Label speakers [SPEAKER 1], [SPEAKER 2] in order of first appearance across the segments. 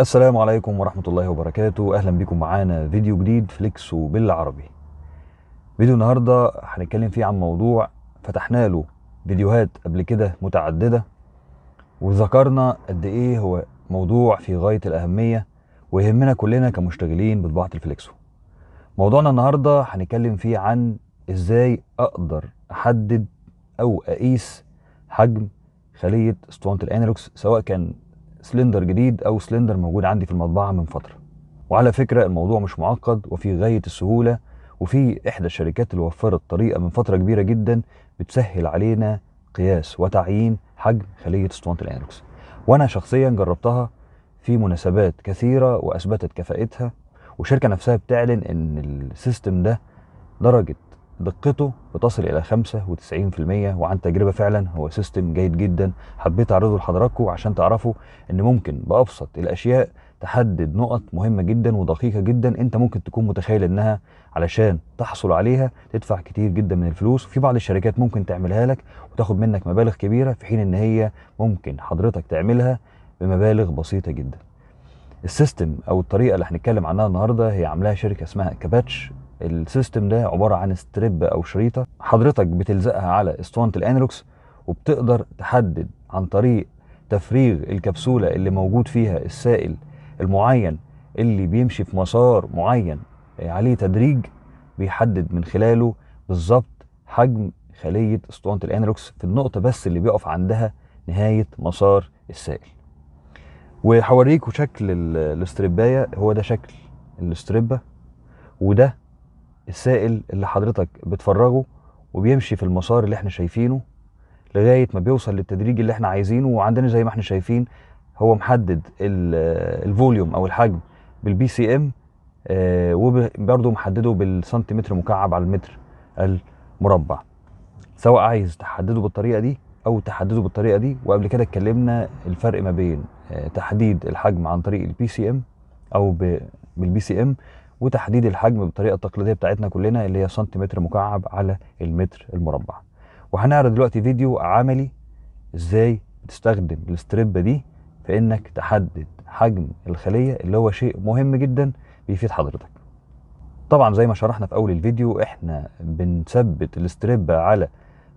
[SPEAKER 1] السلام عليكم ورحمة الله وبركاته أهلا بكم معانا فيديو جديد فليكس وبالعربي فيديو النهاردة هنتكلم فيه عن موضوع فتحنا له فيديوهات قبل كده متعددة وذكرنا قد إيه هو موضوع في غاية الأهمية ويهمنا كلنا كمشتغلين بطباعة الفليكسو موضوعنا النهاردة هنتكلم فيه عن إزاي أقدر أحدد أو أقيس حجم خلية اسطوانة الأنالوكس سواء كان سلندر جديد او سلندر موجود عندي في المطبعه من فتره وعلى فكره الموضوع مش معقد وفي غايه السهوله وفي احدى الشركات اللي وفرت طريقه من فتره كبيره جدا بتسهل علينا قياس وتعيين حجم خليه اسطوانه الانكس وانا شخصيا جربتها في مناسبات كثيره واثبتت كفاءتها والشركه نفسها بتعلن ان السيستم ده درجه دقته بتصل الى 95% وعن تجربه فعلا هو سيستم جيد جدا حبيت اعرضه لحضراتكم عشان تعرفوا ان ممكن بابسط الاشياء تحدد نقط مهمه جدا ودقيقه جدا انت ممكن تكون متخيل انها علشان تحصل عليها تدفع كتير جدا من الفلوس في بعض الشركات ممكن تعملها لك وتاخد منك مبالغ كبيره في حين ان هي ممكن حضرتك تعملها بمبالغ بسيطه جدا السيستم او الطريقه اللي هنتكلم عنها النهارده هي عاملاها شركه اسمها كباتش السيستم ده عباره عن ستريب او شريطه حضرتك بتلزقها على اسطوانه الانالوكس وبتقدر تحدد عن طريق تفريغ الكبسوله اللي موجود فيها السائل المعين اللي بيمشي في مسار معين آه، عليه تدريج بيحدد من خلاله بالظبط حجم خليه اسطوانه الانالوكس في النقطه بس اللي بيقف عندها نهايه مسار السائل وهوريكم شكل الاستربايه هو ده شكل الاستربه وده السائل اللي حضرتك بتفرجه وبيمشي في المسار اللي احنا شايفينه لغايه ما بيوصل للتدريج اللي احنا عايزينه وعندنا زي ما احنا شايفين هو محدد آه، الفوليوم او الحجم بالبي سي ام آه، وبرده محدده بالسنتيمتر مكعب على المتر المربع سواء عايز تحدده بالطريقه دي او تحدده بالطريقه دي وقبل كده اتكلمنا الفرق ما بين آه، تحديد الحجم عن طريق البي سي ام او بالبي سي ام وتحديد الحجم بالطريقه التقليديه بتاعتنا كلنا اللي هي سنتيمتر مكعب على المتر المربع وهنعرض دلوقتي فيديو عملي ازاي تستخدم الستريب دي في انك تحدد حجم الخليه اللي هو شيء مهم جدا بيفيد حضرتك طبعا زي ما شرحنا في اول الفيديو احنا بنثبت الستريب على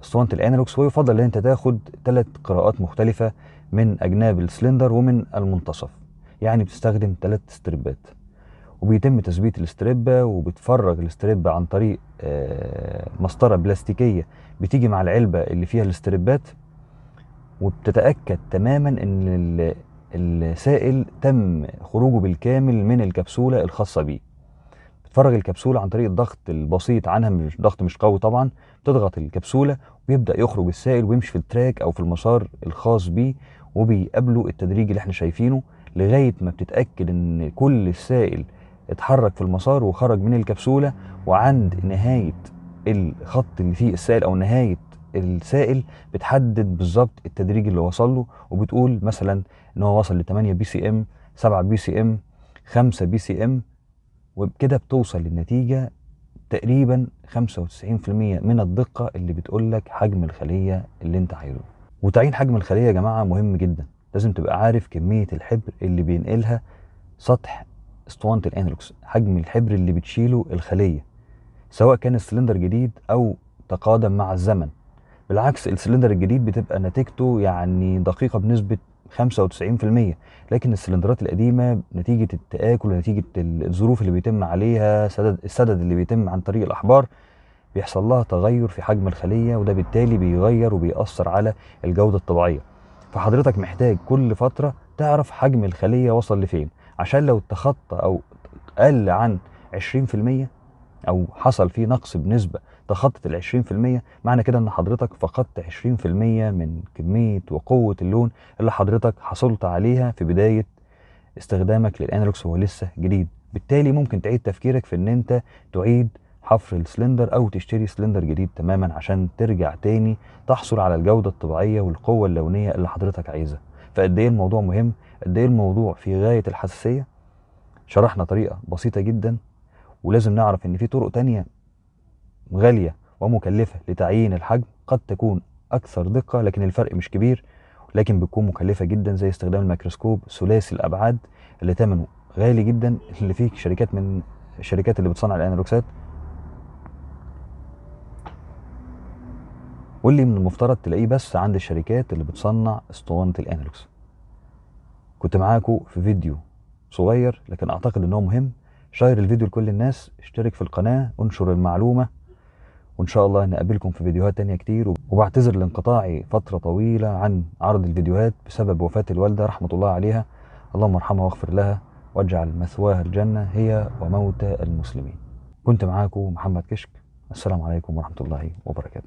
[SPEAKER 1] اسطوانه الانالوكس ويفضل ان انت تاخد ثلاث قراءات مختلفه من اجناب السلندر ومن المنتصف يعني بتستخدم ثلاث استريبات وبيتم تثبيت الاستريب وبتفرج الاستريب عن طريق آه، مسطرة بلاستيكية بتيجي مع العلبة اللي فيها الاستريبات وبتتأكد تماما ان السائل تم خروجه بالكامل من الكبسولة الخاصة بيه بتفرج الكبسولة عن طريق الضغط البسيط عنها مش ضغط مش قوي طبعا بتضغط الكبسولة ويبدأ يخرج السائل ويمشي في التراك أو في المسار الخاص بيه وبيقابله التدريج اللي احنا شايفينه لغاية ما بتتأكد إن كل السائل اتحرك في المسار وخرج من الكبسولة وعند نهاية الخط اللي فيه السائل أو نهاية السائل بتحدد بالظبط التدريج اللي وصل له وبتقول مثلا ان هو وصل ل 8 بي سي ام 7 بي سي ام 5 بي سي ام وبكده بتوصل للنتيجه تقريبا 95% من الدقه اللي بتقول لك حجم الخليه اللي انت عايزه وتعيين حجم الخليه يا جماعه مهم جدا لازم تبقى عارف كميه الحبر اللي بينقلها سطح اسطوانه الانلوكس حجم الحبر اللي بتشيله الخليه سواء كان السلندر جديد او تقادم مع الزمن بالعكس السلندر الجديد بتبقى نتيجته يعني دقيقه بنسبه 95% لكن السلندرات القديمه نتيجه التاكل ونتيجه الظروف اللي بيتم عليها سدد السدد اللي بيتم عن طريق الاحبار بيحصل لها تغير في حجم الخليه وده بالتالي بيغير وبيأثر على الجوده الطبيعيه فحضرتك محتاج كل فتره تعرف حجم الخليه وصل لفين عشان لو تخطى او قل عن 20% او حصل فيه نقص بنسبه تخطت ال 20% معنى كده ان حضرتك فقدت 20% من كميه وقوه اللون اللي حضرتك حصلت عليها في بدايه استخدامك للانالوكس وهو لسه جديد بالتالي ممكن تعيد تفكيرك في ان انت تعيد حفر السلندر او تشتري سلندر جديد تماما عشان ترجع تاني تحصل على الجوده الطبيعيه والقوه اللونيه اللي حضرتك عايزها فقد ايه الموضوع مهم قد ايه الموضوع في غايه الحساسيه شرحنا طريقه بسيطه جدا ولازم نعرف ان في طرق تانية غاليه ومكلفه لتعيين الحجم قد تكون اكثر دقه لكن الفرق مش كبير لكن بتكون مكلفه جدا زي استخدام الميكروسكوب ثلاثي الابعاد اللي ثمنه غالي جدا اللي فيه شركات من الشركات اللي بتصنع الانالوكسات واللي من المفترض تلاقيه بس عند الشركات اللي بتصنع اسطوانة الانالوكس كنت معاكم في فيديو صغير لكن اعتقد انه مهم شير الفيديو لكل الناس اشترك في القناة انشر المعلومة وان شاء الله نقابلكم في فيديوهات تانية كتير وبعتذر لانقطاعي فترة طويلة عن عرض الفيديوهات بسبب وفاة الوالدة رحمة الله عليها اللهم ارحمها واغفر لها واجعل مثواها الجنة هي وموتى المسلمين كنت معاكم محمد كشك السلام عليكم ورحمة الله وبركاته